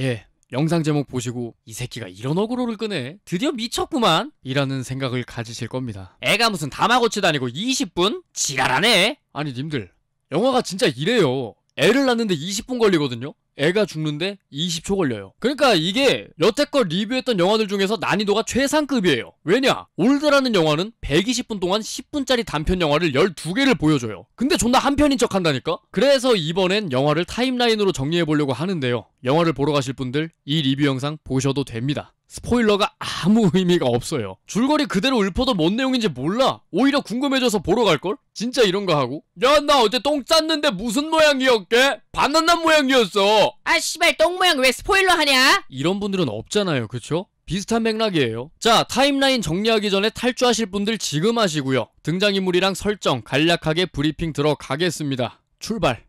예, 영상 제목 보시고 이 새끼가 이런 어그로를 끄네 드디어 미쳤구만 이라는 생각을 가지실 겁니다 애가 무슨 다마고치 다니고 20분? 지랄하네 아니 님들 영화가 진짜 이래요 애를 낳는데 20분 걸리거든요 애가 죽는데 20초 걸려요 그러니까 이게 여태껏 리뷰했던 영화들 중에서 난이도가 최상급이에요 왜냐 올드라는 영화는 120분 동안 10분짜리 단편 영화를 12개를 보여줘요 근데 존나 한편인 척 한다니까 그래서 이번엔 영화를 타임라인으로 정리해보려고 하는데요 영화를 보러 가실 분들 이 리뷰 영상 보셔도 됩니다. 스포일러가 아무 의미가 없어요. 줄거리 그대로 읊어도 뭔 내용인지 몰라. 오히려 궁금해져서 보러 갈걸? 진짜 이런 거 하고. 야, 나 어제 똥 쌌는데 무슨 모양이었게? 바나나 모양이었어. 아, 씨발, 똥 모양 왜 스포일러 하냐? 이런 분들은 없잖아요, 그쵸? 비슷한 맥락이에요. 자, 타임라인 정리하기 전에 탈주하실 분들 지금 하시고요. 등장인물이랑 설정 간략하게 브리핑 들어가겠습니다. 출발.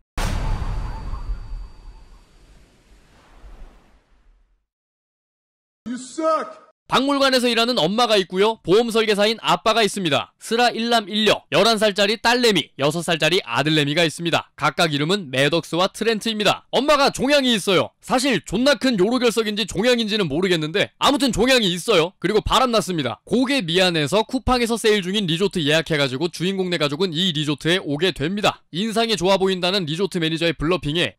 You suck! 박물관에서 일하는 엄마가 있고요. 보험 설계사인 아빠가 있습니다. 쓰라 1남1녀 11살짜리 딸내미, 6살짜리 아들내미가 있습니다. 각각 이름은 매덕스와 트렌트입니다. 엄마가 종양이 있어요. 사실 존나 큰 요로결석인지 종양인지는 모르겠는데 아무튼 종양이 있어요. 그리고 바람났습니다. 고개 미안해서 쿠팡에서 세일 중인 리조트 예약해가지고 주인공 내 가족은 이 리조트에 오게 됩니다. 인상이 좋아 보인다는 리조트 매니저의 블러핑에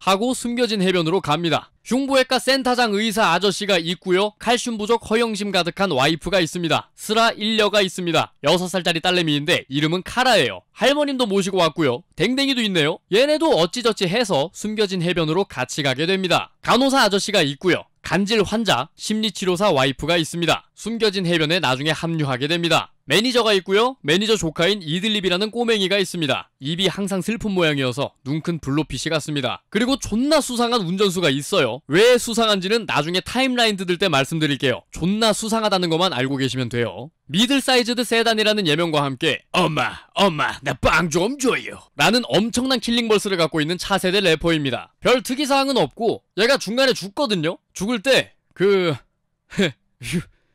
하고 숨겨진 해변으로 갑니다. 흉부외과 센터장 의사 아저씨가 입고 있고요. 칼슘 부족 허영심 가득한 와이프가 있습니다. 쓰라 일녀가 있습니다. 6살짜리 딸내미인데 이름은 카라예요. 할머님도 모시고 왔고요. 댕댕이도 있네요. 얘네도 어찌저찌 해서 숨겨진 해변으로 같이 가게 됩니다. 간호사 아저씨가 있고요. 간질 환자, 심리치료사 와이프가 있습니다. 숨겨진 해변에 나중에 합류하게 됩니다. 매니저가 있고요. 매니저 조카인 이들립이라는 꼬맹이가 있습니다. 입이 항상 슬픈 모양이어서 눈 큰블로핏이 같습니다. 그리고 존나 수상한 운전수가 있어요. 왜 수상한지는 나중에 타임라인 뜯을 때 말씀드릴게요. 존나 수상하다는 것만 알고 계시면 돼요. 미들 사이즈드 세단이라는 예명과 함께 엄마 엄마 나 빵 좀 줘요 라는 엄청난 킬링벌스를 갖고 있는 차세대 래퍼입니다. 별 특이사항은 없고 얘가 중간에 죽거든요. 죽을 때 그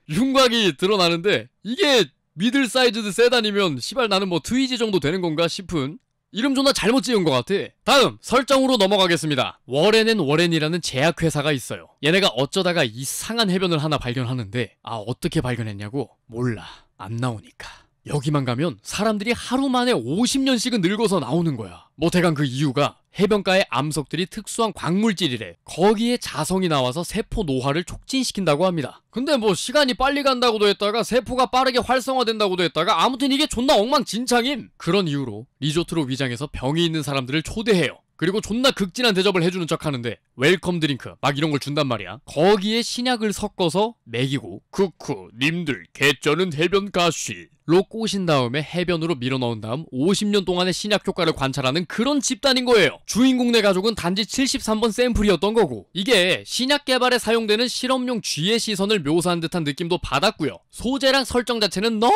윤곽이 드러나는데 이게 미들 사이즈드 세단이면 시발 나는 뭐 트위지 정도 되는 건가 싶은 이름 존나 잘못 지은 것 같아. 다음 설정으로 넘어가겠습니다. 워렌앤 워렌이라는 제약회사가 있어요. 얘네가 어쩌다가 이상한 해변을 하나 발견하는데 아 어떻게 발견했냐고 몰라 안 나오니까. 여기만 가면 사람들이 하루 만에 50년씩은 늙어서 나오는 거야. 뭐 대강 그 이유가 해변가의 암석들이 특수한 광물질이래. 거기에 자성이 나와서 세포 노화를 촉진시킨다고 합니다. 근데 뭐 시간이 빨리 간다고도 했다가 세포가 빠르게 활성화된다고도 했다가 아무튼 이게 존나 엉망진창임. 그런 이유로 리조트로 위장해서 병이 있는 사람들을 초대해요. 그리고 존나 극진한 대접을 해주는 척 하는데 웰컴 드링크 막 이런 걸 준단 말이야 거기에 신약을 섞어서 먹이고 쿠쿠 님들 개쩌는 해변 가시 로 꼬신 다음에 해변으로 밀어넣은 다음 50년 동안의 신약 효과를 관찰하는 그런 집단인 거예요. 주인공내 가족은 단지 73번 샘플이었던 거고 이게 신약 개발에 사용되는 실험용 쥐의 시선을 묘사한 듯한 느낌도 받았고요. 소재랑 설정 자체는 너무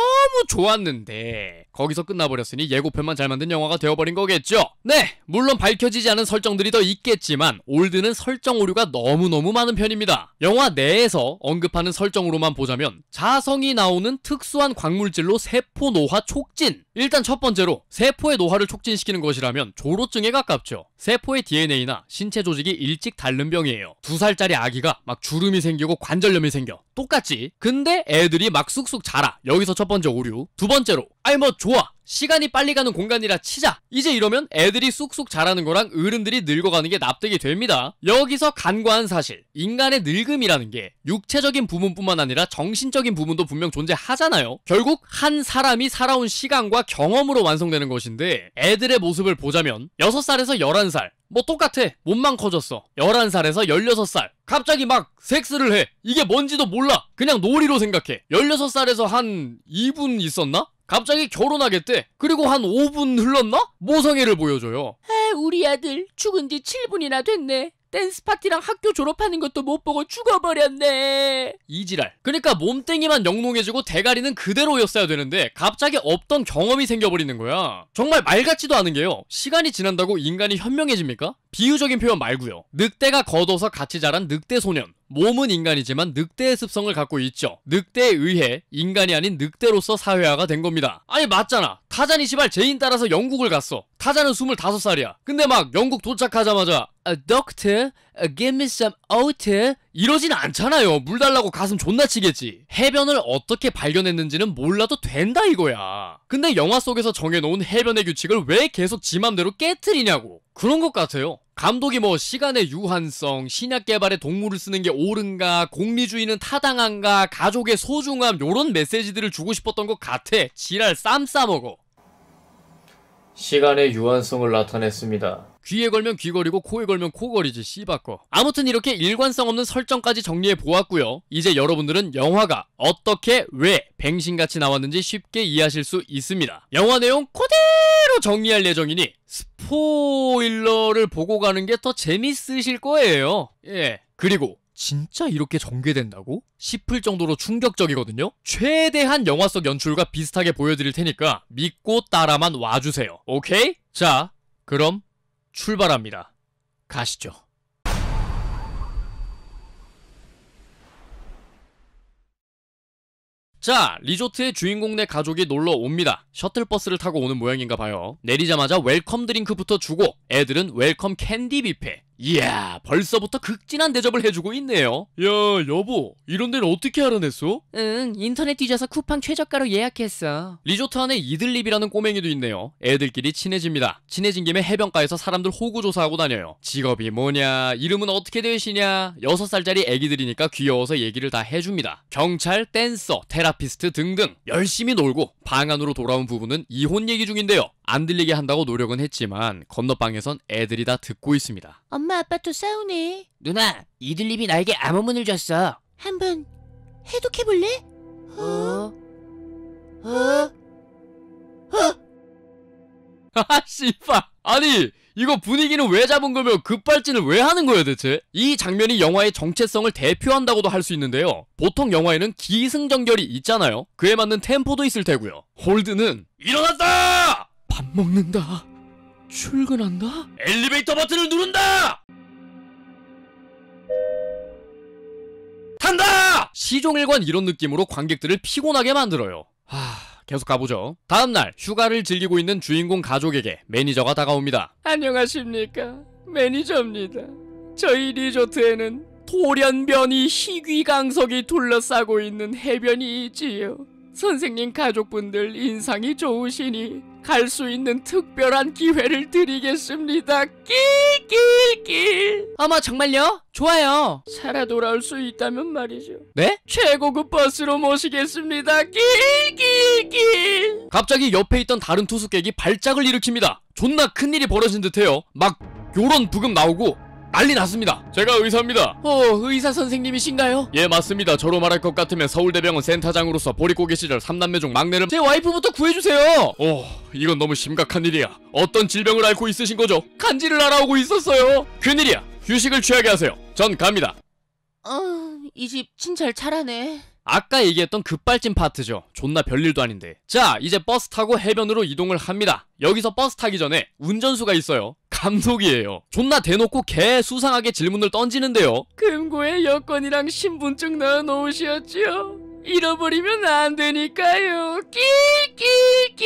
좋았는데 거기서 끝나버렸으니 예고편만 잘 만든 영화가 되어버린 거겠죠. 네, 물론 밝혀지지 않은 설정들이 더 있겠지만 올드는 설정 오류가 너무너무 많은 편입니다. 영화 내에서 언급하는 설정으로만 보자면 자성이 나오는 특수한 광물질로 세포 노화 촉진. 일단 첫 번째로 세포의 노화를 촉진시키는 것이라면 조로증에 가깝죠. 세포의 DNA나 신체 조직이 일찍 닳는 병이에요. 두 살짜리 아기가 막 주름이 생기고 관절염이 생겨. 똑같지. 근데 애들이 막 쑥쑥 자라. 여기서 첫 번째 오류. 두 번째로 아이 뭐 좋아. 시간이 빨리 가는 공간이라 치자. 이제 이러면 애들이 쑥쑥 자라는 거랑 어른들이 늙어가는 게 납득이 됩니다. 여기서 간과한 사실. 인간의 늙음이라는 게 육체적인 부분뿐만 아니라 정신적인 부분도 분명 존재하잖아요. 결국 한 사람이 살아온 시간과 경험으로 완성되는 것인데 애들의 모습을 보자면 6살에서 11살, 뭐 똑같아. 몸만 커졌어. 11살에서 16살. 갑자기 막 섹스를 해. 이게 뭔지도 몰라. 그냥 놀이로 생각해. 16살에서 한 2분 있었나? 갑자기 결혼하겠대. 그리고 한 5분 흘렀나? 모성애를 보여줘요. 아, 우리 아들 죽은 지 7분이나 됐네. 댄스 파티랑 학교 졸업하는 것도 못 보고 죽어버렸네. 이지랄. 그러니까 몸뚱이만 영롱해지고 대가리는 그대로였어야 되는데 갑자기 없던 경험이 생겨버리는 거야. 정말 말 같지도 않은 게요. 시간이 지난다고 인간이 현명해집니까? 비유적인 표현 말고요. 늑대가 걷어서 같이 자란 늑대 소년. 몸은 인간이지만 늑대의 습성을 갖고 있죠. 늑대에 의해 인간이 아닌 늑대로서 사회화가 된 겁니다. 아니 맞잖아. 타잔이 시발 제인 따라서 영국을 갔어. 타잔은 25살이야. 근데 막 영국 도착하자마자 아, doctor, 아, give me some oat. 이러진 않잖아요. 물 달라고 가슴 존나 치겠지. 해변을 어떻게 발견했는지는 몰라도 된다 이거야. 근데 영화 속에서 정해놓은 해변의 규칙을 왜 계속 지 맘대로 깨트리냐고. 그런 것 같아요. 감독이 뭐 시간의 유한성, 신약 개발에 동물을 쓰는 게 옳은가, 공리주의는 타당한가, 가족의 소중함 요런 메시지들을 주고 싶었던 것 같아. 지랄 쌈 싸먹어. 시간의 유한성을 나타냈습니다. 귀에 걸면 귀걸이고 코에 걸면 코걸이지 씨바꿔. 아무튼 이렇게 일관성 없는 설정까지 정리해 보았고요. 이제 여러분들은 영화가 어떻게 왜 뱅신같이 나왔는지 쉽게 이해하실 수 있습니다. 영화 내용 코딩 그대로 정리할 예정이니 스포일러를 보고 가는 게 더 재밌으실 거예요. 예. 그리고 진짜 이렇게 전개된다고? 싶을 정도로 충격적이거든요? 최대한 영화 속 연출과 비슷하게 보여드릴 테니까 믿고 따라만 와주세요. 오케이? 자, 그럼 출발합니다. 가시죠. 자, 리조트의 주인공 내 네 가족이 놀러 옵니다. 셔틀버스를 타고 오는 모양인가 봐요. 내리자마자 웰컴 드링크부터 주고 애들은 웰컴 캔디 뷔페, 이야 벌써부터 극진한 대접을 해주고 있네요 야 여보 이런 데는 어떻게 알아냈어? 응 인터넷 뒤져서 쿠팡 최저가로 예약했어 리조트 안에 이들립이라는 꼬맹이도 있네요 애들끼리 친해집니다 친해진 김에 해변가에서 사람들 호구 조사하고 다녀요 직업이 뭐냐 이름은 어떻게 되시냐 6살짜리 애기들이니까 귀여워서 얘기를 다 해줍니다 경찰, 댄서, 테라피스트 등등 열심히 놀고 방 안으로 돌아온 부부는 이혼 얘기 중인데요 안 들리게 한다고 노력은 했지만 건너방에선 애들이 다 듣고 있습니다. 엄마 아빠 또 싸우네. 누나, 이들님이 나에게 암호문을 줬어. 한번 해독해 볼래? 어? 어? 어? 어? 아, 씨발. 아니, 이거 분위기는 왜 잡은 거며 급발진을 왜 하는 거예 대체? 이 장면이 영화의 정체성을 대표한다고도 할 수 있는데요. 보통 영화에는 기승전결이 있잖아요. 그에 맞는 템포도 있을 테고요. 홀드는 일어났다! 밥 먹는다. 출근한다? 엘리베이터 버튼을 누른다! 탄다! 시종일관 이런 느낌으로 관객들을 피곤하게 만들어요. 하... 계속 가보죠. 다음날 휴가를 즐기고 있는 주인공 가족에게 매니저가 다가옵니다. 안녕하십니까. 매니저입니다. 저희 리조트에는 돌연변이 희귀강석이 둘러싸고 있는 해변이 있지요. 선생님 가족분들 인상이 좋으시니 갈 수 있는 특별한 기회를 드리겠습니다. 낄끼낄 어머 정말요? 좋아요. 살아 돌아올 수 있다면 말이죠. 네? 최고급 버스로 모시겠습니다. 낄끼낄 갑자기 옆에 있던 다른 투숙객이 발작을 일으킵니다. 존나 큰일이 벌어진 듯해요. 막 요런 부금 나오고 난리 났습니다 제가 의사입니다 어 의사 선생님이신가요? 예 맞습니다 저로 말할 것 같으면 서울대병원 센터장으로서 보릿고개 시절 3남매 중 막내를 제 와이프부터 구해주세요 오 이건 너무 심각한 일이야 어떤 질병을 앓고 있으신 거죠? 간지를 알아오고 있었어요 큰일이야 휴식을 취하게 하세요 전 갑니다 어, 이집 친절 잘하네 아까 얘기했던 급발진 그 파트죠. 존나 별일도 아닌데. 자, 이제 버스 타고 해변으로 이동을 합니다. 여기서 버스 타기 전에 운전수가 있어요. 감독이에요. 존나 대놓고 개 수상하게 질문을 던지는데요. 금고에 여권이랑 신분증 넣어놓으셨지요? 잃어버리면 안 되니까요. 끼끼끼.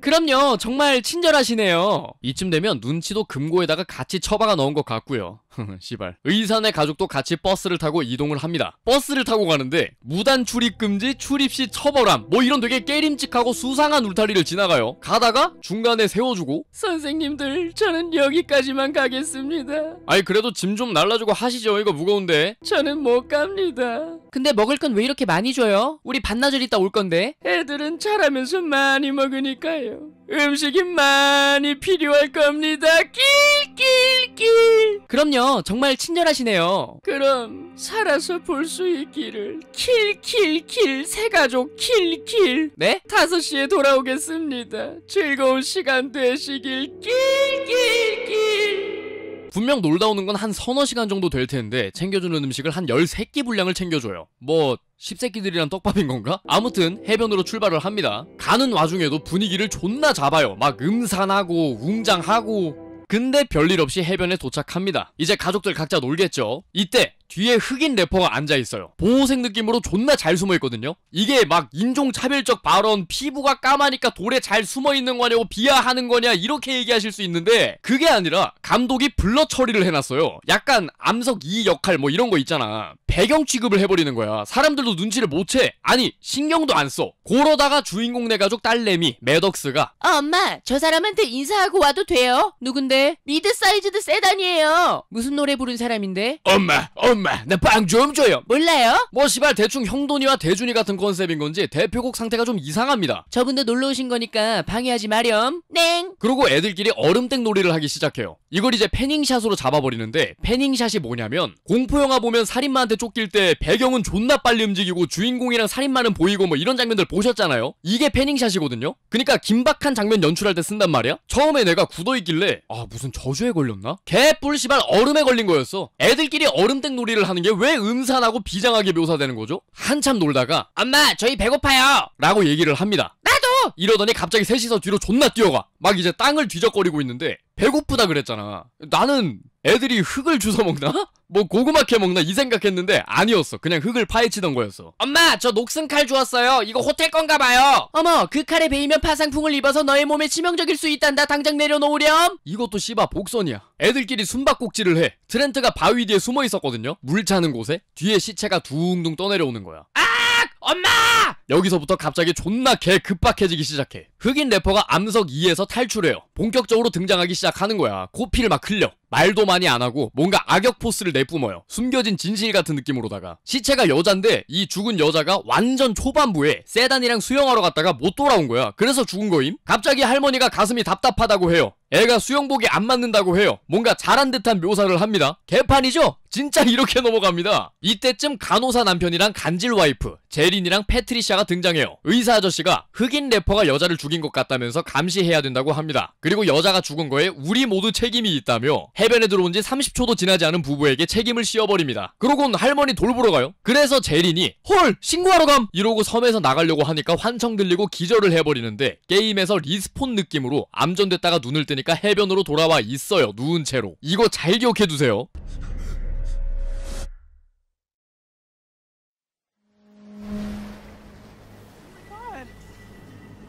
그럼요. 정말 친절하시네요. 이쯤 되면 눈치도 금고에다가 같이 처박아 넣은 것 같고요. 시발. 의산의 가족도 같이 버스를 타고 이동을 합니다. 버스를 타고 가는데 무단 출입 금지, 출입 시 처벌함 뭐 이런 되게 깨림칙하고 수상한 울타리를 지나가요. 가다가 중간에 세워주고 선생님들 저는 여기까지만 가겠습니다. 아이 그래도 짐 좀 날라주고 하시죠. 이거 무거운데. 저는 못 갑니다. 근데 먹을 건 왜 이렇게 많이 줘요? 우리 반나절 있다 올 건데. 애들은 잘라면서 많이 먹으니까요. 음식이 많이 필요할 겁니다. 낄낄낄. 그럼요. 정말 친절하시네요. 그럼 살아서 볼 수 있기를 킬킬킬 새가족 킬킬. 네? 5시에 돌아오겠습니다. 즐거운 시간 되시길 낄낄낄. 분명 놀다 오는 건 한 서너 시간 정도 될 텐데 챙겨주는 음식을 한 13끼 분량을 챙겨줘요. 뭐 십새끼들이랑 떡밥인 건가? 아무튼 해변으로 출발을 합니다. 가는 와중에도 분위기를 존나 잡아요. 막 음산하고 웅장하고 근데 별일 없이 해변에 도착합니다. 이제 가족들 각자 놀겠죠? 이때 뒤에 흑인 래퍼가 앉아 있어요. 보호색 느낌으로 존나 잘 숨어 있거든요. 이게 막 인종 차별적 발언, 피부가 까마니까 돌에 잘 숨어 있는 거냐고 비하하는 거냐 이렇게 얘기하실 수 있는데 그게 아니라 감독이 블러 처리를 해놨어요. 약간 암석 이 역할 뭐 이런 거 있잖아. 배경 취급을 해버리는 거야. 사람들도 눈치를 못 채. 아니 신경도 안 써. 그러다가 주인공 내 가족 딸내미 매덕스가 아, 엄마 저 사람한테 인사하고 와도 돼요? 누군데? 미드 사이즈드 세단이에요. 무슨 노래 부른 사람인데? 엄마 엄마 엄마 나빵좀 줘요 몰라요? 뭐 시발 대충 형돈이와 대준이 같은 컨셉인 건지 대표곡 상태가 좀 이상합니다 저분도 놀러 오신 거니까 방해하지 마렴 넹 그리고 애들끼리 얼음땡 놀이를 하기 시작해요 이걸 이제 패닝샷으로 잡아버리는데 패닝샷이 뭐냐면 공포영화 보면 살인마한테 쫓길 때 배경은 존나 빨리 움직이고 주인공이랑 살인마는 보이고 뭐 이런 장면들 보셨잖아요 이게 패닝샷이거든요 그니까 긴박한 장면 연출할 때 쓴단 말이야 처음에 내가 굳어있길래 아 무슨 저주에 걸렸나? 개뿔 시발 얼음에 걸린 거였어 애들끼리 얼음땡 놀이 소리를 하는 게 왜 음산하고 비장하게 묘사되는 거죠? 한참 놀다가 엄마 저희 배고파요 라고 얘기를 합니다 나도 이러더니 갑자기 셋이서 뒤로 존나 뛰어가 막 이제 땅을 뒤적거리고 있는데 배고프다 그랬잖아 나는 애들이 흙을 주워 먹나? 뭐 고구마 캐 먹나 이 생각했는데 아니었어 그냥 흙을 파헤치던 거였어 엄마 저 녹슨 칼주었어요 이거 호텔 건가 봐요 어머 그 칼에 베이면 파상풍을 입어서 너의 몸에 치명적일 수 있단다 당장 내려놓으렴 이것도 씨바 복선이야 애들끼리 숨바꼭질을 해 트렌트가 바위 뒤에 숨어 있었거든요 물 차는 곳에 뒤에 시체가 둥둥 떠내려오는 거야 아 엄마 여기서부터 갑자기 존나 개 급박해지기 시작해 흑인 래퍼가 암석 2에서 탈출해요. 본격적으로 등장하기 시작하는 거야. 코피를 막 흘려. 말도 많이 안 하고 뭔가 악역 포스를 내뿜어요. 숨겨진 진실 같은 느낌으로다가 시체가 여잔데 이 죽은 여자가 완전 초반부에 세단이랑 수영하러 갔다가 못 돌아온 거야. 그래서 죽은 거임. 갑자기 할머니가 가슴이 답답하다고 해요. 애가 수영복이 안 맞는다고 해요. 뭔가 잘한 듯한 묘사를 합니다. 개판이죠? 진짜 이렇게 넘어갑니다. 이때쯤 간호사 남편이랑 간질 와이프, 제린이랑 패트리샤가 등장해요. 의사 아저씨가 흑인 래퍼가 여자를 죽 죽인 것 같다면서 감시해야 된다고 합니다. 그리고 여자가 죽은 거에 우리 모두 책임이 있다며 해변에 들어온 지 30초도 지나지 않은 부부에게 책임을 씌워버립니다. 그러곤 할머니 돌보러 가요. 그래서 제린이 헐 신고하러 감 이러고 섬에서 나가려고 하니까 환청 들리고 기절을 해버리는데 게임에서 리스폰 느낌으로 암전됐다가 눈을 뜨니까 해변으로 돌아와 있어요. 누운 채로. 이거 잘 기억해두세요.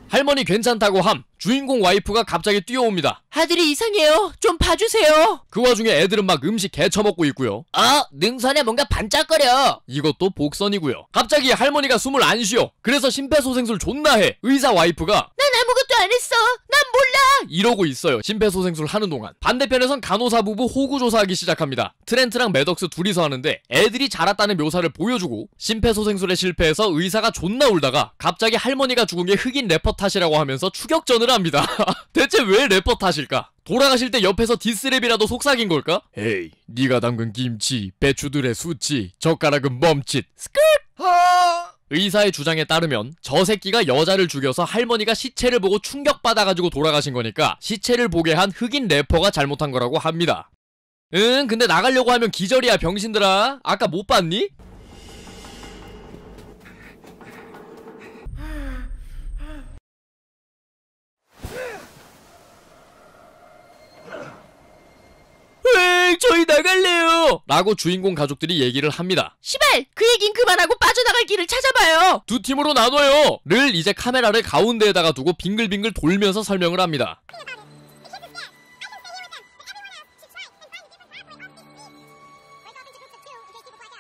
할머니 괜찮다고 함 주인공 와이프가 갑자기 뛰어옵니다. 아들이 이상해요. 좀 봐주세요. 그 와중에 애들은 막 음식 개쳐먹고 있고요. 아, 어, 능선에 뭔가 반짝거려. 이것도 복선이고요. 갑자기 할머니가 숨을 안 쉬어. 그래서 심폐소생술 존나 해. 의사 와이프가 난 아무것도 안 했어. 난 몰라. 이러고 있어요. 심폐소생술 하는 동안. 반대편에선 간호사 부부 호구 조사하기 시작합니다. 트렌트랑 매덕스 둘이서 하는데 애들이 자랐다는 묘사를 보여주고 심폐소생술에 실패해서 의사가 존나 울다가 갑자기 할머니가 죽은 게 흑인 래퍼 탓이라고 하면서 추격전을 합니다. 대체 왜 래퍼 탓일까? 돌아가실 때 옆에서 디스랩이라도 속삭인 걸까? 헤이, 네가 담근 김치, 배추들의 수치, 젓가락은 멈칫, 스크 하! 의사의 주장에 따르면 저 새끼가 여자를 죽여서 할머니가 시체를 보고 충격받아가지고 돌아가신 거니까 시체를 보게 한 흑인 래퍼가 잘못한 거라고 합니다. 응, 근데 나가려고 하면 기절이야, 병신들아. 아까 못 봤니? 제발 네, 저희 나갈래요 라고 주인공 가족들이 얘기를 합니다 시발 그 얘긴 그만하고 빠져나갈 길을 찾아봐요 두 팀으로 나눠요 를 이제 카메라를 가운데에다가 두고 빙글빙글 돌면서 설명을 합니다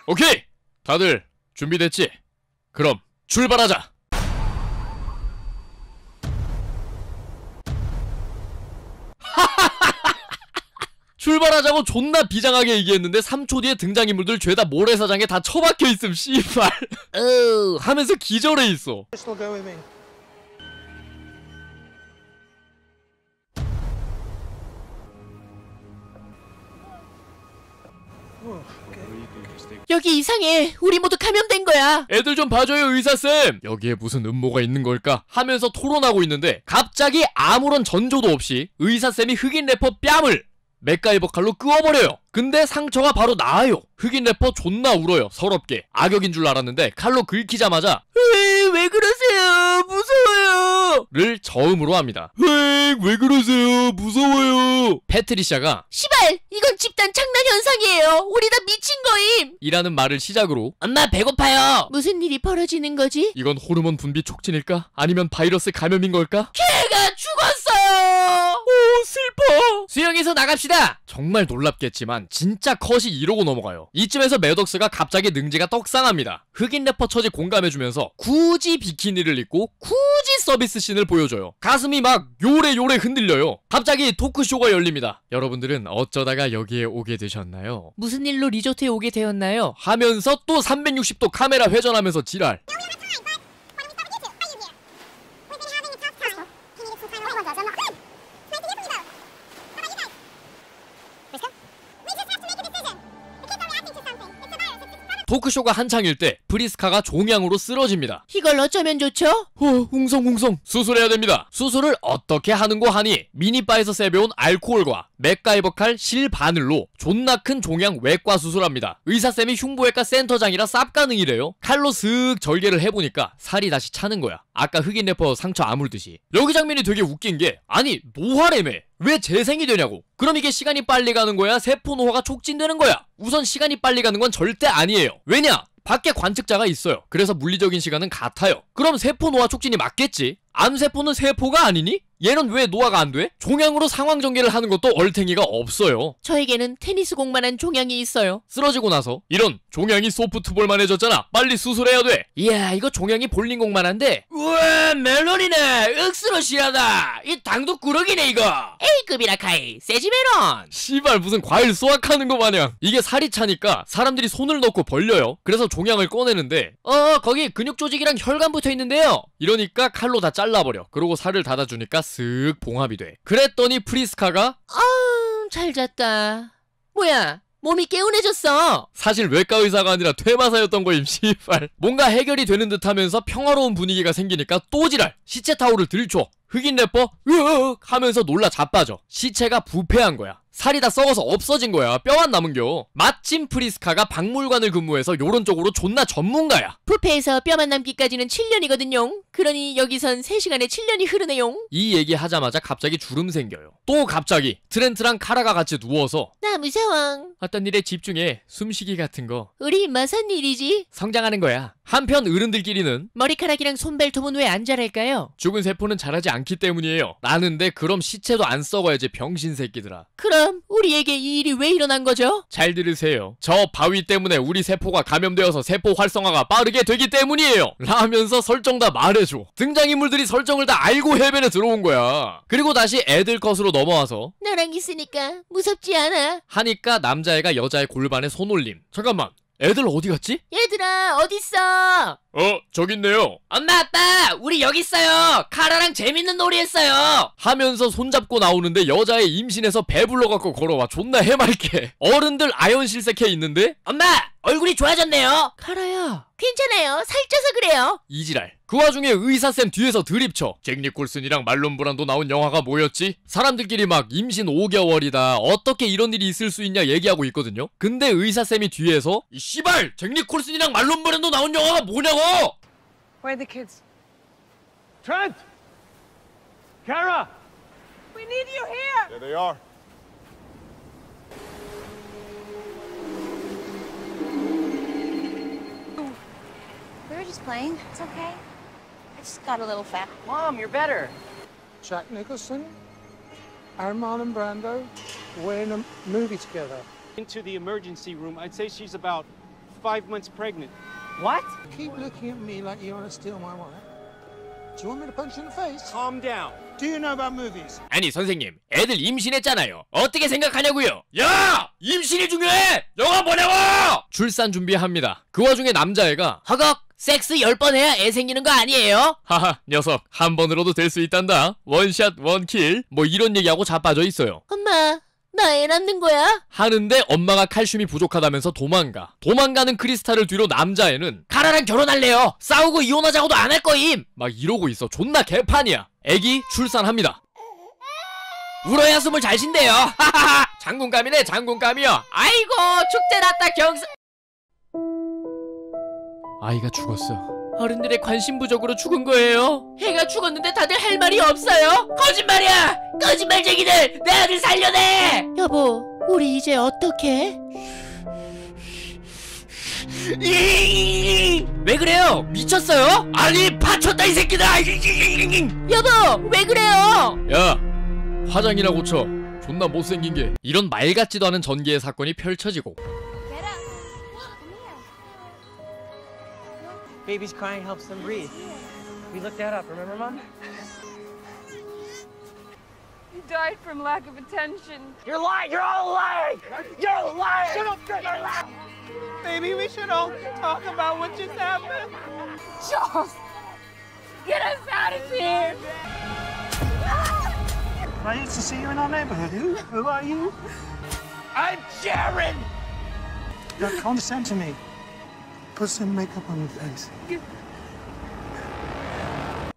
오케이 다들 준비됐지? 그럼 출발하자 출발하자고 존나 비장하게 얘기했는데 3초 뒤에 등장인물들 죄다 모래사장에 다 처박혀 있음 씨발 하면서 기절해 있어 여기 이상해. 우리 모두 감염된 거야. 애들 좀 봐줘요, 의사쌤. 여기에 무슨 음모가 있는 걸까? 하면서 토론하고 있는데 갑자기 아무런 전조도 없이 의사쌤이 흑인 래퍼 뺨을 맥가이버 칼로 끄어버려요. 근데 상처가 바로 나아요. 흑인 래퍼 존나 울어요. 서럽게. 악역인 줄 알았는데 칼로 긁히자마자 으이, 왜 그러세요? 무서워요. 를 저음으로 합니다. 으이, 왜 그러세요? 무서워요. 패트리샤가 시발 이건 집단 장난 현상이에요. 우리 다 미친 거임. 이라는 말을 시작으로 엄마 배고파요. 무슨 일이 벌어지는 거지? 이건 호르몬 분비 촉진일까? 아니면 바이러스 감염인 걸까? 걔가 죽었어요. 오 슬퍼 수영해서 나갑시다 정말 놀랍겠지만 진짜 컷이 이러고 넘어가요 이쯤에서 매덕스가 갑자기 능지가 떡상합니다 흑인 래퍼 처지 공감해주면서 굳이 비키니를 입고 굳이 서비스 씬을 보여줘요 가슴이 막 요래요래 요래 흔들려요 갑자기 토크쇼가 열립니다 여러분들은 어쩌다가 여기에 오게 되셨나요? 무슨 일로 리조트에 오게 되었나요? 하면서 또 360도 카메라 회전하면서 지랄 토크쇼가 한창일 때 브리스카가 종양으로 쓰러집니다. 이걸 어쩌면 좋죠? 어, 웅성웅성. 수술해야 됩니다. 수술을 어떻게 하는고 하니 미니바에서 세배온 알코올과 맥가이버 칼 실바늘로 존나 큰 종양 외과 수술합니다. 의사쌤이 흉부외과 센터장이라 쌉가능이래요. 칼로 슥 절개를 해보니까 살이 다시 차는 거야. 아까 흑인 래퍼 상처 아물듯이. 여기 장면이 되게 웃긴 게 아니 노화래매 왜 재생이 되냐고 그럼 이게 시간이 빨리 가는 거야? 세포노화가 촉진되는 거야? 우선 시간이 빨리 가는 건 절대 아니에요 왜냐? 밖에 관측자가 있어요. 그래서 물리적인 시간은 같아요. 그럼 세포 노화 촉진이 맞겠지? 암세포는 세포가 아니니? 얘는 왜 노화가 안 돼? 종양으로 상황 전개를 하는 것도 얼탱이가 없어요. 저에게는 테니스 공만한 종양이 있어요. 쓰러지고 나서 이런 종양이 소프트볼만해졌잖아. 빨리 수술해야 돼. 이야 이거 종양이 볼링 공만한데. 우와 멜론이네. 억수로 시하다. 이 당도 꾸러기네 이거. A급이라 카이. 세지 멜론. 씨발 무슨 과일 수확하는 거 마냥. 이게 살이 차니까 사람들이 손을 넣고 벌려요. 그래서 동양을 꺼내는데 어, 어 거기 근육 조직이랑 혈관 붙어 있는데요 이러니까 칼로 다 잘라버려 그러고 살을 닫아주니까 쓱 봉합이 돼 그랬더니 프리스카가 아잘 잤다 뭐야 몸이 개운해졌어. 사실 외과 의사가 아니라 퇴마사였던 거임 씨발. 뭔가 해결이 되는 듯하면서 평화로운 분위기가 생기니까 또 지랄. 시체 타올를 들쳐. 흑인 래퍼 으윽 하면서 놀라 자빠져. 시체가 부패한 거야. 살이 다 썩어서 없어진 거야. 뼈만 남은겨. 마침 프리스카가 박물관을 근무해서 요런 쪽으로 존나 전문가야. 부패에서 뼈만 남기까지는 7년이거든요. 그러니 여기선 3시간에 7년이 흐르네요. 이 얘기 하자마자 갑자기 주름 생겨요. 또 갑자기 트렌트랑 카라가 같이 누워서 나 무서워. 어떤 일에 집중해. 숨쉬기 같은 거. 우리 마선 일이지. 성장하는 거야. 한편 어른들끼리는 머리카락이랑 손발톱은 왜 안 자랄까요? 죽은 세포는 자라지 않기 때문이에요. 라는데 그럼 시체도 안 썩어야지 병신 새끼들아. 그럼 우리에게 이 일이 왜 일어난 거죠? 잘 들으세요. 저 바위 때문에 우리 세포가 감염되어서 세포 활성화가 빠르게 되기 때문이에요. 라면서 설정 다 말해줘. 등장인물들이 설정을 다 알고 해변에 들어온 거야. 그리고 다시 애들 컷으로 넘어와서 나랑 있으니까 무섭지 않아. 하니까 남자애가 여자의 골반에 손 올림. 잠깐만 애들 어디 갔지? 얘들아 어디있어 어, 저기 있네요. 엄마 아빠 우리 여기 있어요. 카라랑 재밌는 놀이 했어요. 하면서 손잡고 나오는데 여자애 임신해서 배불러 갖고 걸어와 존나 해맑게. 어른들 아연 실색해 있는데 엄마 얼굴이 좋아졌네요. 카라야 괜찮아요 살쪄서 그래요. 이지랄. 그 와중에 의사쌤 뒤에서 드립쳐 잭 니콜슨이랑 말론 브란도 나온 영화가 뭐였지? 사람들끼리 막 임신 5개월이다 어떻게 이런 일이 있을 수 있냐 얘기하고 있거든요 근데 의사쌤이 뒤에서 이 씨발! 잭 니콜슨이랑 말론 브란도 나온 영화가 뭐냐고! Where are the kids? Trent! Kara! We need you here! There they are. Just got a little fat. Mom, you're better. Jack Nicholson, and Marlon Brando, we're in a movie together. Into the emergency room. I'd say she's about five months pregnant. What? Keep looking at me like you want to steal my wife. Do you want me to punch you in the face? Calm down. Do you know about movies? 아니 선생님, 애들 임신했잖아요. 어떻게 생각하냐고요? 야! 임신이 중요해! 영화 보내고! 출산 준비합니다. 그 와중에 남자애가 하각 섹스 10번 해야 애 생기는 거 아니에요? 하하 녀석 한 번으로도 될 수 있단다 원샷 원킬 뭐 이런 얘기하고 자빠져 있어요 엄마 나 애 낳는 거야? 하는데 엄마가 칼슘이 부족하다면서 도망가 도망가는 크리스탈을 뒤로 남자애는 카라랑 결혼할래요 싸우고 이혼하자고도 안 할 거임 막 이러고 있어 존나 개판이야 애기 출산합니다 울어야 숨을 잘 쉰대요 하하하 장군감이네 장군감이요 아이고 축제 났다 경사 아이가 죽었어. 어른들의 관심 부족으로 죽은 거예요. 해가 죽었는데 다들 할 말이 없어요? 거짓말이야! 거짓말쟁이들! 내 아들 살려내! 여보, 우리 이제 어떻게? 왜 그래요? 미쳤어요? 아니 파쳤다이 새끼들아! 여보, 왜 그래요? 야 화장이나 고쳐. 존나 못생긴 게 이런 말 같지도 않은 전개의 사건이 펼쳐지고 Babies crying helps them breathe. We looked that up, remember, Mom? You died from lack of attention. You're lying! You're all lying! You're lying! Shut up, Chris! You're lying! Baby, we should all talk about what just happened. Charles! Get us out of here! Nice to see you in our neighborhood. Who, who are you? I'm Jared! Don't condescend to me. Put some makeup on your face.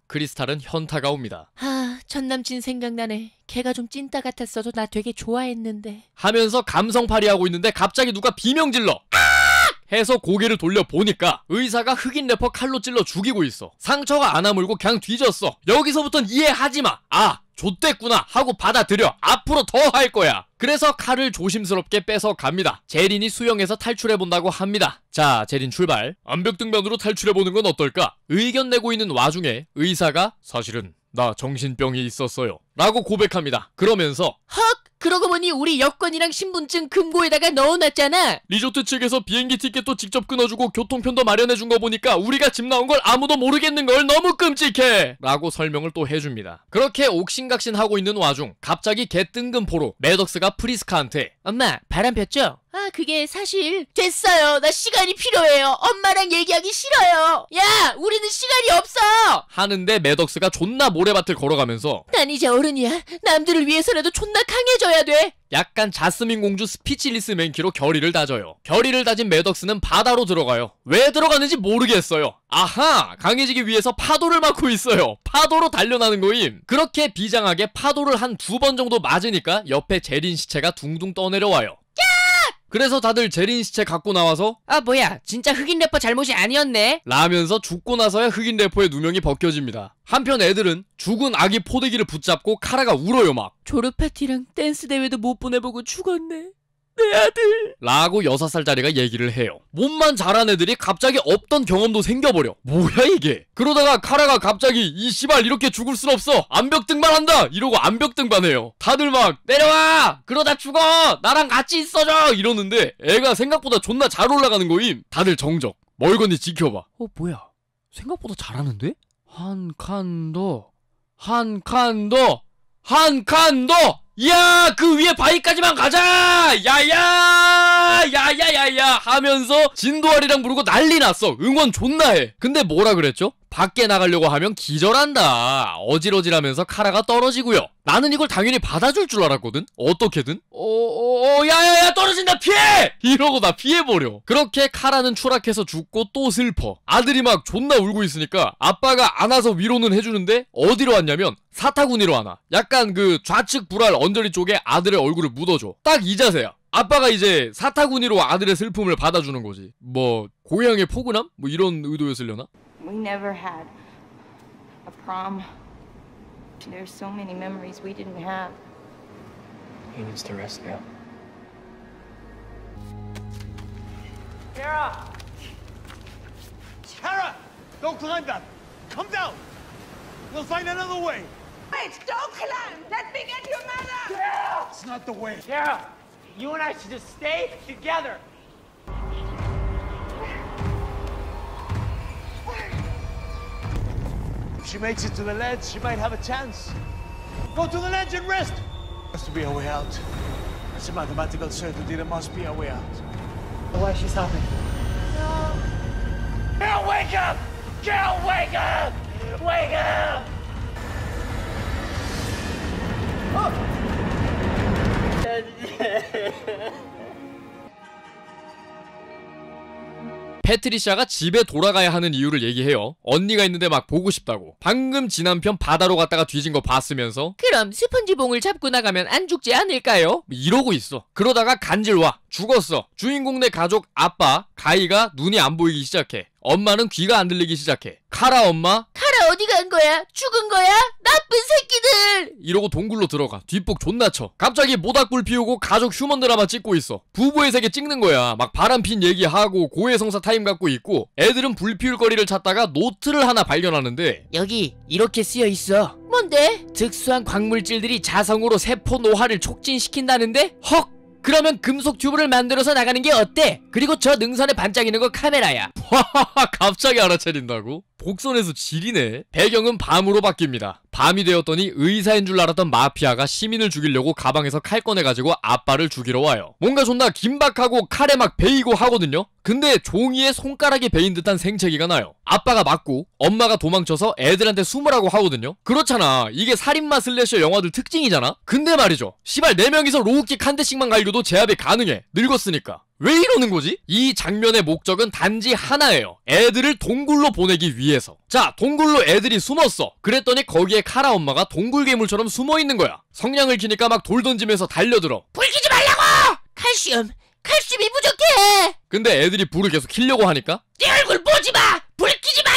크리스탈은 현타가 옵니다. 아, 전 남친 생각나네. 걔가 좀 찐따 같았어도 나 되게 좋아했는데. 하면서 감성팔이 하고 있는데 갑자기 누가 비명 질러. 해서 고개를 돌려보니까 의사가 흑인 래퍼 칼로 찔러 죽이고 있어. 상처가 안 아물고 그냥 뒤졌어. 여기서부턴 이해하지 마. 아, 좋댔구나 하고 받아들여. 앞으로 더 할 거야. 그래서 칼을 조심스럽게 빼서 갑니다. 제린이 수영에서 탈출해본다고 합니다. 자, 제린 출발. 암벽등반으로 탈출해보는 건 어떨까? 의견 내고 있는 와중에 의사가 사실은 나 정신병이 있었어요. 라고 고백합니다. 그러면서 헉! 그러고 보니 우리 여권이랑 신분증 금고에다가 넣어놨잖아. 리조트 측에서 비행기 티켓도 직접 끊어주고 교통편도 마련해준 거 보니까 우리가 집 나온 걸 아무도 모르겠는 걸 너무 끔찍해. 라고 설명을 또 해줍니다. 그렇게 옥신각신 하고 있는 와중 갑자기 개뜬금 포로 매덕스가 프리스카한테 엄마 바람 폈죠? 아 그게 사실 됐어요 나 시간이 필요해요 엄마랑 얘기하기 싫어요 야 우리는 시간이 없어 하는데 매덕스가 존나 모래밭을 걸어가면서 난 이제 어른이야. 남들을 위해서라도 존나 강해져야 돼. 약간 자스민 공주 스피치리스 맨키로 결의를 다져요. 결의를 다진 매덕스는 바다로 들어가요. 왜 들어가는지 모르겠어요. 아하! 강해지기 위해서 파도를 맞고 있어요. 파도로 달려나는 거임. 그렇게 비장하게 파도를 한 두 번 정도 맞으니까 옆에 제린 시체가 둥둥 떠내려와요. 그래서 다들 제린 시체 갖고 나와서 아 뭐야 진짜 흑인 래퍼 잘못이 아니었네 라면서 죽고 나서야 흑인 래퍼의 누명이 벗겨집니다. 한편 애들은 죽은 아기 포대기를 붙잡고 카라가 울어요 막. 졸업 파티랑 댄스 대회도 못 보내보고 죽었네. 내 아들 라고 6살짜리가 얘기를 해요 몸만 잘한 애들이 갑자기 없던 경험도 생겨버려 뭐야 이게 그러다가 카라가 갑자기 이 씨발 이렇게 죽을 순 없어 암벽 등반한다 이러고 암벽 등반해요 다들 막 내려와 그러다 죽어 나랑 같이 있어줘 이러는데 애가 생각보다 존나 잘 올라가는 거임 다들 정적 멀건이 지켜봐 어 뭐야 생각보다 잘하는데? 한칸더한칸더한칸더 야, 그 위에 바위까지만 가자! 야야! 야야야야야 하면서 진도알이랑 부르고 난리 났어 응원 존나 해 근데 뭐라 그랬죠? 밖에 나가려고 하면 기절한다. 어지러지라면서 카라가 떨어지고요. 나는 이걸 당연히 받아줄 줄 알았거든? 어떻게든? 어, 어, 어, 야야야, 떨어진다, 피해! 이러고 나 피해버려. 그렇게 카라는 추락해서 죽고 또 슬퍼. 아들이 막 존나 울고 있으니까 아빠가 안아서 위로는 해주는데 어디로 왔냐면 사타구니로 안아. 약간 그 좌측 불알 언저리 쪽에 아들의 얼굴을 묻어줘. 딱 이 자세야. 아빠가 이제 사타구니로 아들의 슬픔을 받아주는 거지. 뭐 고향의 포근함? 뭐 이런 의도였으려나? We never had a prom. There's so many memories we didn't have. He needs to rest now. Tara! Tara! Don't climb that! Come down! We'll find another way! Wait! Don't climb! Let me get your mother! Tara! It's not the way! Tara! You and I should just stay together. If she makes it to the ledge, she might have a chance. Go to the ledge and rest! There has to be a way out. It's a mathematical certainty. There must be a way out. Why is she stopping? No. Gail, wake up! Gail, wake up! Wake up! Oh. 패트리샤가 집에 돌아가야 하는 이유를 얘기해요. 언니가 있는데 막 보고 싶다고. 방금 지난 편 바다로 갔다가 뒤진 거 봤으면서 그럼 스펀지봉을 잡고 나가면 안 죽지 않을까요? 이러고 있어. 그러다가 간질 와. 죽었어. 주인공 네 가족 아빠 가이가 눈이 안 보이기 시작해. 엄마는 귀가 안 들리기 시작해. 카라 엄마 어디 간 거야? 죽은 거야? 나쁜 새끼들! 이러고 동굴로 들어가. 뒷북 존나 쳐. 갑자기 모닥불 피우고 가족 휴먼 드라마 찍고 있어. 부부의 세계 찍는 거야. 막 바람핀 얘기하고 고해성사 타임 갖고 있고 애들은 불 피울 거리를 찾다가 노트를 하나 발견하는데 여기 이렇게 쓰여 있어. 뭔데? 특수한 광물질들이 자성으로 세포 노화를 촉진시킨다는데? 헉! 그러면 금속 튜브를 만들어서 나가는 게 어때? 그리고 저 능선에 반짝이는 거 카메라야. 갑자기 알아차린다고? 복선에서 지리네. 배경은 밤으로 바뀝니다. 밤이 되었더니 의사인 줄 알았던 마피아가 시민을 죽이려고 가방에서 칼 꺼내가지고 아빠를 죽이러 와요. 뭔가 존나 긴박하고 칼에 막 베이고 하거든요? 근데 종이에 손가락이 베인 듯한 생채기가 나요. 아빠가 맞고 엄마가 도망쳐서 애들한테 숨으라고 하거든요? 그렇잖아. 이게 살인마 슬래셔 영화들 특징이잖아? 근데 말이죠. 시발 4명이서 로우킥 한 대씩만 갈고도 제압이 가능해. 늙었으니까. 왜 이러는 거지? 이 장면의 목적은 단지 하나예요. 애들을 동굴로 보내기 위해서. 자, 동굴로 애들이 숨었어. 그랬더니 거기에 카라 엄마가 동굴 괴물처럼 숨어 있는 거야. 성냥을 키니까 막 돌 던지면서 달려들어. 불키지 말라고! 칼슘, 칼슘이 부족해! 근데 애들이 불을 계속 키려고 하니까 네 얼굴 보지 마! 불키지 마!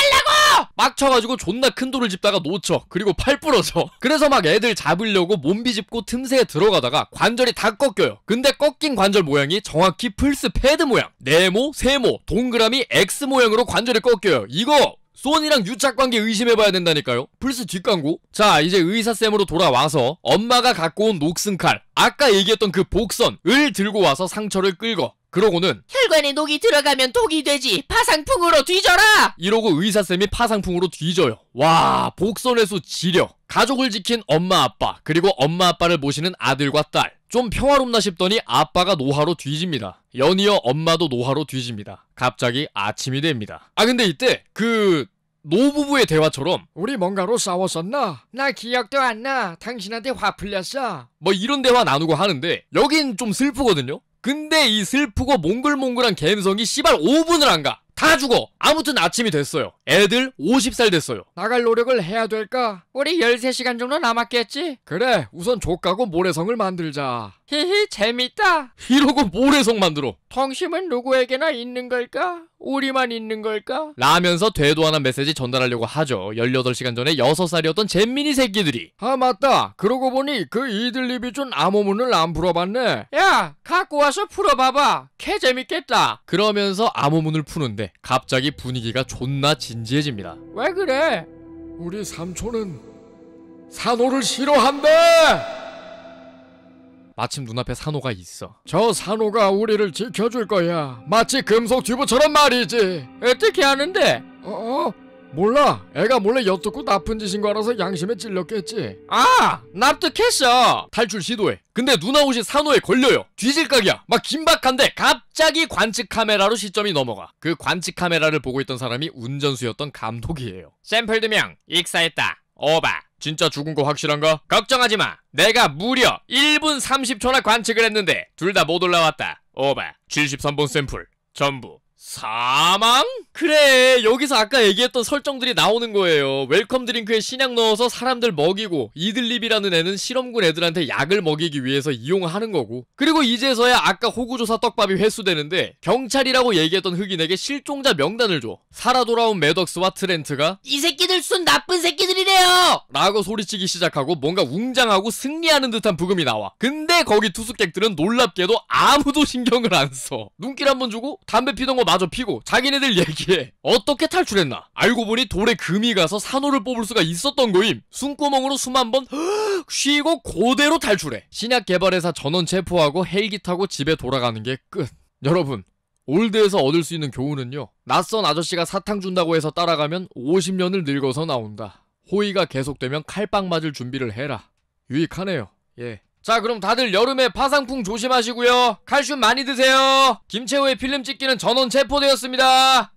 빡쳐가지고 존나 큰 돌을 집다가 놓쳐. 그리고 팔 부러져. 그래서 막 애들 잡으려고 몸 비집고 틈새에 들어가다가 관절이 다 꺾여요. 근데 꺾인 관절 모양이 정확히 플스 패드 모양. 네모, 세모, 동그라미 X 모양으로 관절이 꺾여요. 이거 소니랑 유착관계 의심해봐야 된다니까요 플스 뒷광고 자 이제 의사쌤으로 돌아와서 엄마가 갖고 온 녹슨칼 아까 얘기했던 그 복선을 들고 와서 상처를 끌고 그러고는 혈관에 녹이 들어가면 독이 되지 파상풍으로 뒤져라 이러고 의사쌤이 파상풍으로 뒤져요 와 복선에서 지려 가족을 지킨 엄마 아빠 그리고 엄마 아빠를 모시는 아들과 딸좀 평화롭나 싶더니 아빠가 노화로 뒤집니다 연이어 엄마도 노화로 뒤집니다 갑자기 아침이 됩니다 아 근데 이때 그 노부부의 대화처럼 우리 뭔가로 싸웠었나? 나 기억도 안 나. 당신한테 화 풀렸어. 뭐 이런 대화 나누고 하는데 여긴 좀 슬프거든요. 근데 이 슬프고 몽글몽글한 갬성이 씨발 5분을 안 가. 다 죽어. 아무튼 아침이 됐어요. 애들 50살 됐어요. 나갈 노력을 해야 될까? 우리 13시간 정도 남았겠지? 그래. 우선 족가고 모래성을 만들자. 히히 재밌다. 이러고 모래성 만들어. 통심은 누구에게나 있는 걸까? 우리만 있는 걸까? 라면서 되도하는 메시지 전달하려고 하죠. 18시간 전에 6살이었던 잼민이 새끼들이. 아 맞다. 그러고 보니 그 이들립이 준 암호문을 안 풀어봤네. 야 갖고 와서 풀어봐봐. 개 재밌겠다. 그러면서 암호문을 푸는데 갑자기 분위기가 존나 진지해집니다. 왜 그래? 우리 삼촌은 산호를 싫어한대! 마침 눈앞에 산호가 있어. 저 산호가 우리를 지켜줄 거야. 마치 금속 튜브처럼 말이지. 어떻게 하는데? 어, 어? 몰라. 애가 몰래 엿듣고 나쁜 짓인 거 알아서 양심에 찔렸겠지. 아! 납득했어! 탈출 시도해. 근데 누나 옷이 산호에 걸려요. 뒤질 각이야. 막 긴박한데 갑자기 관측 카메라로 시점이 넘어가. 그 관측 카메라를 보고 있던 사람이 운전수였던 감독이에요. 샘플 드명 익사했다. 오바. 진짜 죽은 거 확실한가? 걱정하지 마. 내가 무려 1분 30초나 관측을 했는데 둘 다 못 올라왔다. 오바. 73번 샘플 전부 사망? 그래 여기서 아까 얘기했던 설정들이 나오는 거예요 웰컴 드링크에 신약 넣어서 사람들 먹이고 이들립이라는 애는 실험군 애들한테 약을 먹이기 위해서 이용하는 거고 그리고 이제서야 아까 호구조사 떡밥이 회수되는데 경찰이라고 얘기했던 흑인에게 실종자 명단을 줘 살아 돌아온 매덕스와 트렌트가 이 새끼들 순 나쁜 새끼들이래요 라고 소리치기 시작하고 뭔가 웅장하고 승리하는 듯한 부금이 나와 근데 거기 투숙객들은 놀랍게도 아무도 신경을 안 써 눈길 한번 주고 담배 피던 거 마저 피고 자기네들 얘기해 어떻게 탈출했나 알고 보니 돌에 금이 가서 산호를 뽑을 수가 있었던 거임 숨구멍으로 숨한번 쉬고 고대로 탈출해 신약 개발회사 전원 체포하고 헬기 타고 집에 돌아가는 게끝 여러분 올드에서 얻을 수 있는 교훈은요 낯선 아저씨가 사탕 준다고 해서 따라가면 50년을 늙어서 나온다 호의가 계속되면 칼빵 맞을 준비를 해라 유익하네요 예자 그럼 다들 여름에 파상풍 조심하시고요 칼슘 많이 드세요 김채호의 필름 찍기는 전원 체포되었습니다